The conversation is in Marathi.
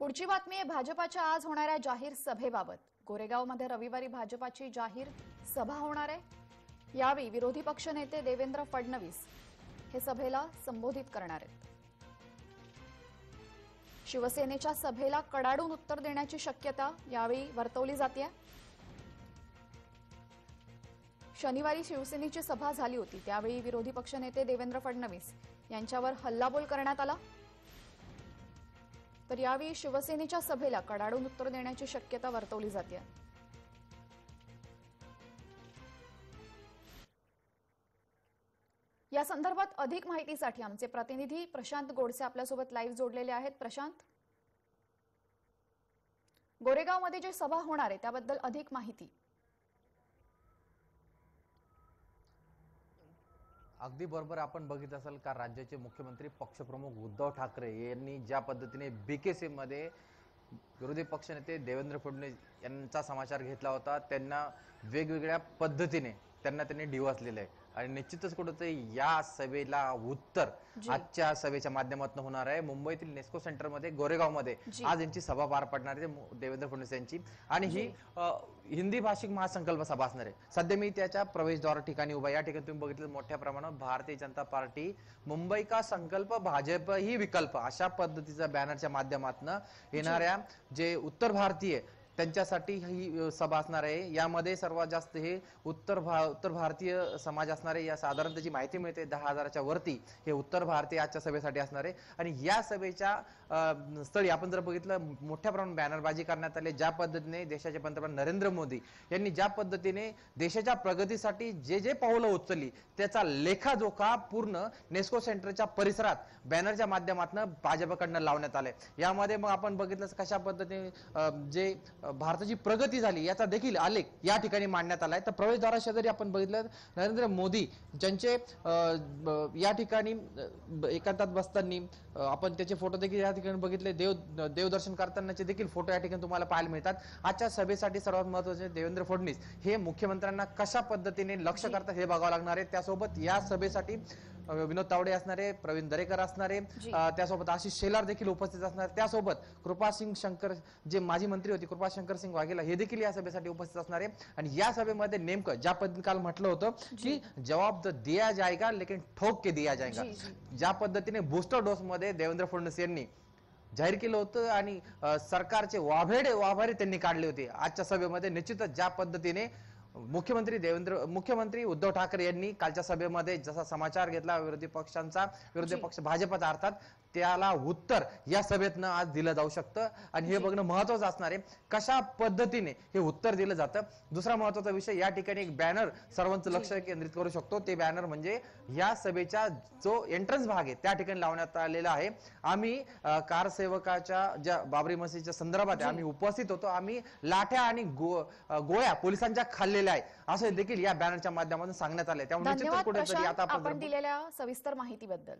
पुढची बातमी आहे भाजपाच्या आज होणाऱ्या जाहीर सभेबाबत गोरेगावमध्ये रविवारी भाजपाची जाहीर सभा होणार आहे यावेळी विरोधी पक्षनेते देवेंद्र फडणवीस हे सभेला संबोधित करणार आहेत शिवसेनेच्या सभेला कडाडून उत्तर देण्याची शक्यता यावेळी वर्तवली जाते शनिवारी शिवसेनेची सभा झाली होती त्यावेळी विरोधी पक्षनेते देवेंद्र फडणवीस यांच्यावर हल्लाबोल करण्यात आला तर यावेळी शिवसेनेच्या सभेला कडाडून उत्तर देण्याची शक्यता वर्तवली जाते या संदर्भात अधिक माहितीसाठी आमचे प्रतिनिधी प्रशांत गोडसे आपल्यासोबत लाईव्ह जोडलेले आहेत प्रशांत गोरेगावमध्ये जे सभा होणार आहे त्याबद्दल अधिक माहिती अगदी बरोबर आपण बघित असाल का राज्याचे मुख्यमंत्री पक्षप्रमुख उद्धव ठाकरे यांनी ज्या पद्धतीने बी के सीमध्ये विरोधी पक्षनेते देवेंद्र फडणवीस यांचा समाचार घेतला होता त्यांना वेगवेगळ्या पद्धतीने त्यांना त्यांनी डिवासलेलं आहे आणि निश्चितच कुठंतरी या सभेला उत्तर आजच्या सभेच्या माध्यमातून होणार आहे मुंबईतील नेस्को सेंटरमध्ये मध्ये आज यांची सभा पार पडणार आहे देवेंद्र फडणवीस यांची आणि ही हिंदी भाषिक महासंकल्प सभा असणार आहे सध्या मी त्याच्या प्रवेशद्वार ठिकाणी उभा या ठिकाणी तुम्ही बघितलं मोठ्या प्रमाणात भारतीय जनता पार्टी मुंबई का संकल्प भाजप ही विकल्प अशा पद्धतीचा बॅनरच्या माध्यमातून येणाऱ्या जे उत्तर भारतीय त्यांच्यासाठी ही सभा असणार आहे यामध्ये सर्वात जास्त हे उत्तर भा उत्तर भारतीय समाज असणार आहे या साधारण त्याची माहिती मिळते दहा हजाराच्या वरती हे उत्तर भारतीय आजच्या सभेसाठी असणार आहे आणि या सभेच्या स्थळी आपण जर बघितलं मोठ्या प्रमाणात बॅनरबाजी करण्यात आली ज्या पद्धतीने देशाचे पंतप्रधान नरेंद्र मोदी यांनी ज्या पद्धतीने देशाच्या प्रगतीसाठी जे जे पावलं उचलली त्याचा लेखाजोखा पूर्ण नेस्को सेंटरच्या परिसरात बॅनरच्या माध्यमातून भाजपकडनं लावण्यात आले यामध्ये मग आपण बघितलं कशा पद्धतीने जे भारताची प्रगती झाली याचा देखील आलेख या ठिकाणी मांडण्यात आला आहे तर प्रवेशद्वाराशी जरी आपण बघितलं नरेंद्र मोदी ज्यांचे या ठिकाणी एकांतात बसताना आपण त्याचे फोटो देखील या ठिकाणी बघितले देव देवदर्शन करतानाचे देखील फोटो या ठिकाणी तुम्हाला पाहायला मिळतात आजच्या सभेसाठी सर्वात महत्वाचे देवेंद्र फडणवीस हे मुख्यमंत्र्यांना कशा पद्धतीने लक्ष करतात हे बघावं लागणार आहे त्यासोबत या सभेसाठी विनोद तावडे असणारे प्रवीण दरेकर असणारे त्यासोबत आशिष शेलार देखील उपस्थित असणार त्यासोबत कृपा सिंग शंकर जे माजी मंत्री होते कृपा शंकर सिंग वाघेला हे देखील या सभेसाठी उपस्थित असणार आहे आणि या सभेमध्ये नेमकं ज्या पद्धतीने काल म्हटलं होतं की जवाब दिया जायगा लेकिन ठोक के दिया जायगा ज्या पद्धतीने बुस्टर डोस मध्ये देवेंद्र फडणवीस यांनी जाहीर केलं होतं आणि सरकारचे वाभेडे वाभारे त्यांनी काढले होते आजच्या सभेमध्ये निश्चितच ज्या पद्धतीने मुख्यमंत्री देवेंद्र मुख्यमंत्री उद्धव ठाकरे यांनी कालच्या सभेमध्ये जसा समाचार घेतला विरोधी पक्षांचा विरोधी पक्ष भाजपचा अर्थात त्याला उत्तर या सभेतनं आज दिलं जाऊ शकतं आणि हे बघणं महत्वाचं असणार आहे कशा पद्धतीने हे उत्तर दिलं जातं दुसरा महत्वाचा विषय या ठिकाणी एक बॅनर सर्वांचं लक्ष केंद्रित करू शकतो ते बॅनर म्हणजे या सभेचा जो एंट्रन्स भाग आहे त्या ठिकाणी लावण्यात आलेला आहे आम्ही कारसेवकाच्या ज्या बाबरी मशीदच्या संदर्भात आम्ही उपस्थित होतो आम्ही लाठ्या आणि गो गोळ्या पोलिसांच्या खाल्लेल्या आहे असं देखील या बॅनरच्या माध्यमातून सांगण्यात आलंय त्यामुळे आता दिलेल्या सविस्तर माहितीबद्दल